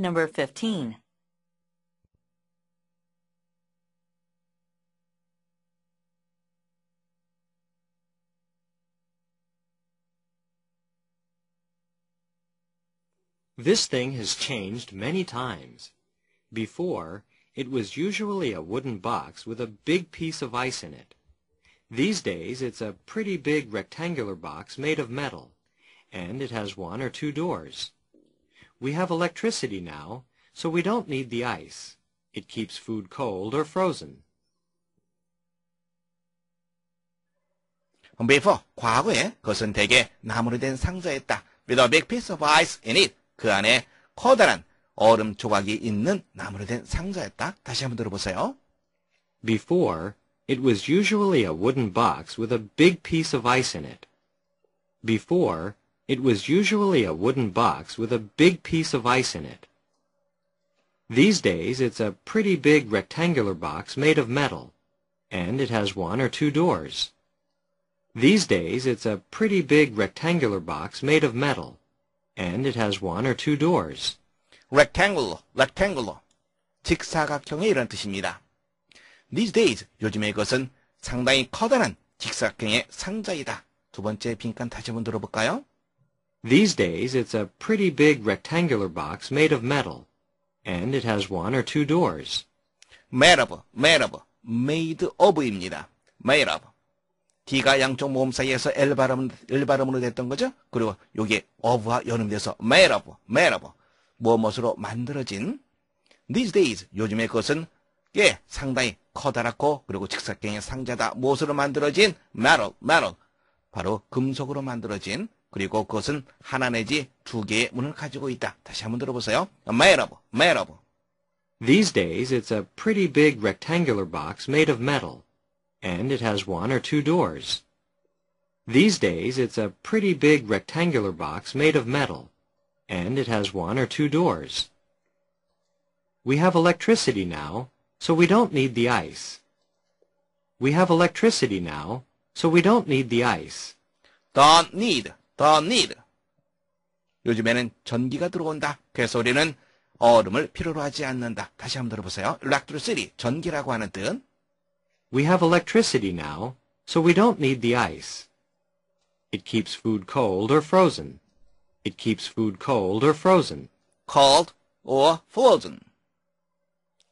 Number 15. This thing has changed many times. Before, it was usually a wooden box with a big piece of ice in it. These days it's a pretty big rectangular box made of metal, and it has one or two doors. We have electricity now, so we don't need the ice. It keeps food cold or frozen. Before, 과거에 그것은 대개 나무로 된 상자였다. With a big piece of ice in it. 그 안에 커다란 얼음 조각이 있는 나무로 된 상자였다. 다시 한번 들어보세요. Before, it was usually a wooden box with a big piece of ice in it. Before, it was usually a wooden box with a big piece of ice in it. These days it's a pretty big rectangular box made of metal, and it has one or two doors. These days it's a pretty big rectangular box made of metal, and it has one or two doors. rectangular, rectangular. 직사각형의 이런 뜻입니다. These days, 요즘의 것은 상당히 커다란 직사각형의 상자이다. 두 번째 빈칸 다시 한번 들어볼까요? These days it's a pretty big rectangular box made of metal, and it has one or two doors. made of, made of, made of입니다. made of. D가 양쪽 모음 사이에서 L 발음, L 발음으로 됐던 거죠? 그리고 요게 of와 연음돼서 made of, made of, 무엇으로 만들어진 these days, 요즘의 것은 꽤 상당히 커다랗고 그리고 직사각형의 상자다. 무엇으로 만들어진 metal, metal, 바로 금속으로 만들어진 그리고 그것은 하나 내지 두 개의 문을 가지고 있다. 다시 한번 들어보세요. 매러브, 매러브. These days it's a pretty big rectangular box made of metal, and it has one or two doors. These days it's a pretty big rectangular box made of metal, and it has one or two doors. We have electricity now, so we don't need the ice. We have electricity now, so we don't need the ice. Don't need the need. 요즘에는 전기가 들어온다. 그래서 우리는 얼음을 필요로 하지 않는다. 다시 한번 들어보세요. electricity, 전기라고 하는 뜻. We have electricity now, so we don't need the ice. It keeps food cold or frozen. It keeps food cold or frozen. cold or frozen.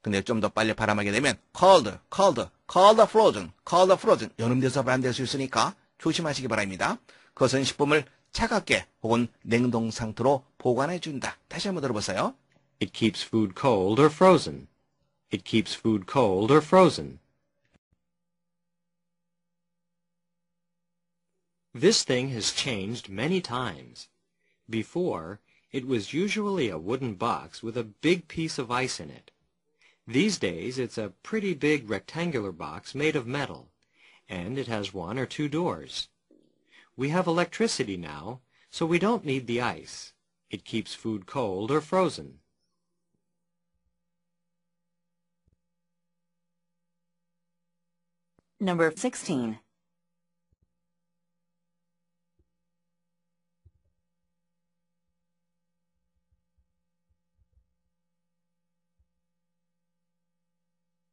근데 좀 더 빨리 발음하게 되면 cold, cold, cold or frozen, cold or frozen 여름돼서 발음될 수 있으니까 조심하시기 바랍니다. 그것은 식품을 차갑게 혹은 냉동 상태로 보관해 준다. 다시 한 번 들어보세요. It keeps food cold or frozen. It keeps food cold or frozen. This thing has changed many times. Before, it was usually a wooden box with a big piece of ice in it. These days, it's a pretty big rectangular box made of metal, and it has one or two doors. We have electricity now, so we don't need the ice. It keeps food cold or frozen. Number 16.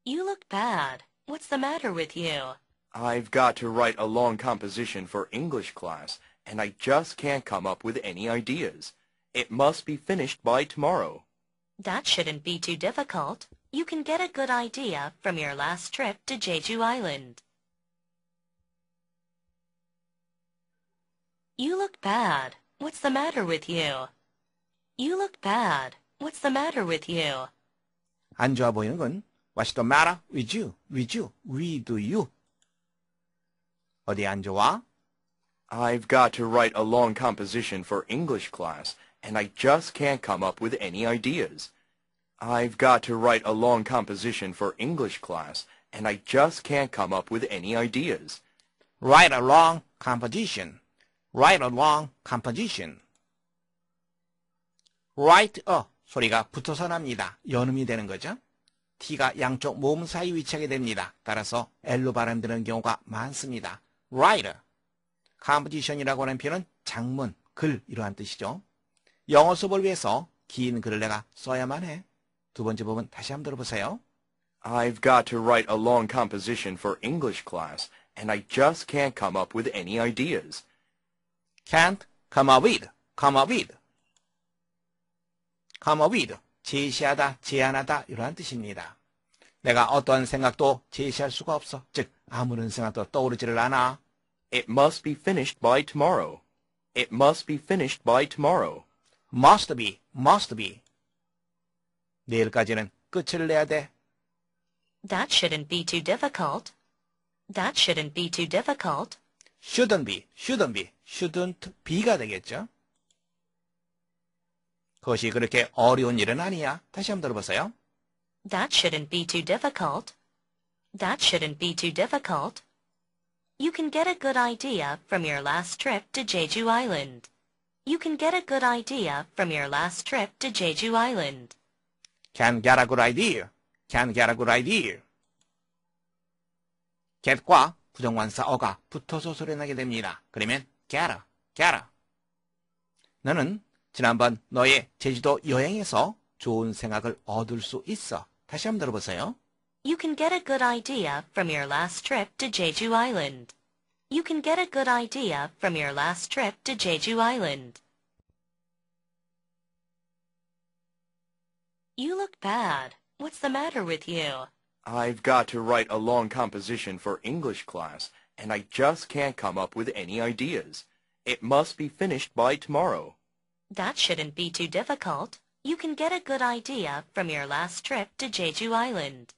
You look bad. What's the matter with you? I've got to write a long composition for English class, and I just can't come up with any ideas. It must be finished by tomorrow. That shouldn't be too difficult. You can get a good idea from your last trip to Jeju Island. You look bad. What's the matter with you? You look bad. What's the matter with you? 안 좋아 보이는 건 What's the matter with you? With you? With you? 어디 안 좋아? I've got to write a long composition for English class, and I just can't come up with any ideas. I've got to write a long composition for English class, and I just can't come up with any ideas. Write a long composition. Write a long composition. Write a 소리가 붙어서 납니다. 연음이 되는 거죠. T가 양쪽 모음 사이 위치하게 됩니다. 따라서 L로 발음되는 경우가 많습니다. writer. composition이라고 하는 표현은 장문, 글 이러한 뜻이죠. 영어 수업을 위해서 긴 글을 내가 써야만 해. 두 번째 부분 다시 한번 들어보세요. I've got to write a long composition for English class and I just can't come up with any ideas. can't come up with, come up with. come up with, 제시하다, 제안하다 이러한 뜻입니다. 내가 어떠한 생각도 제시할 수가 없어. 즉 아무런 생각도 떠오르지를 않아. It must be finished by tomorrow. It must be finished by tomorrow. Must be, must be. 내일까지는 끝을 내야 돼. That shouldn't be too difficult. That shouldn't be too difficult. shouldn't be, shouldn't be, shouldn't be가 되겠죠. 그것이 그렇게 어려운 일은 아니야. 다시 한번 들어보세요. That shouldn't be too difficult. That shouldn't be too difficult. You can get a good idea from your last trip to Jeju Island. You can get a good idea from your last trip to Jeju Island. Can get a good idea. Can get a good idea. get과 부정관사 어가 붙어서 소리나게 됩니다. 그러면 get a, get a. 너는 지난번 너의 제주도 여행에서 좋은 생각을 얻을 수 있어. 다시 한번 들어보세요. You can get a good idea from your last trip to Jeju Island. You can get a good idea from your last trip to Jeju Island. You look bad. What's the matter with you? I've got to write a long composition for English class, and I just can't come up with any ideas. It must be finished by tomorrow. That shouldn't be too difficult. You can get a good idea from your last trip to Jeju Island.